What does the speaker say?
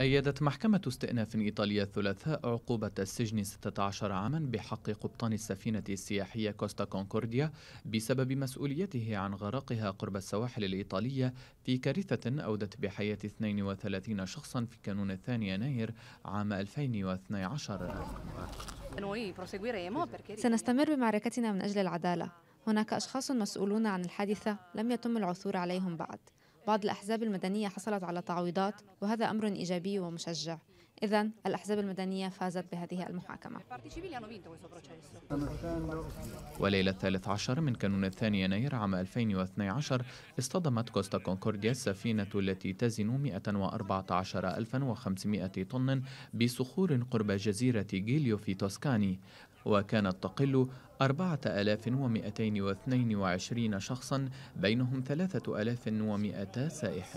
أيدت محكمة استئناف إيطالية الثلاثاء عقوبة السجن 16 عاما بحق قبطان السفينة السياحية كوستا كونكورديا بسبب مسؤوليته عن غرقها قرب السواحل الإيطالية في كارثة أودت بحياة 32 شخصا في كانون الثاني يناير عام 2012 سنستمر بمعركتنا من أجل العدالة هناك أشخاص مسؤولون عن الحادثة لم يتم العثور عليهم بعد بعض الأحزاب المدنية حصلت على تعويضات وهذا أمر إيجابي ومشجع إذا الأحزاب المدنية فازت بهذه المحاكمة وليلة الثالث عشر من كانون الثاني يناير عام 2012 اصطدمت كوستا كونكورديا السفينة التي تزن 114,500 طن بصخور قرب جزيرة جيليو في توسكاني وكانت تقل 4222 شخصا بينهم 3200 سائح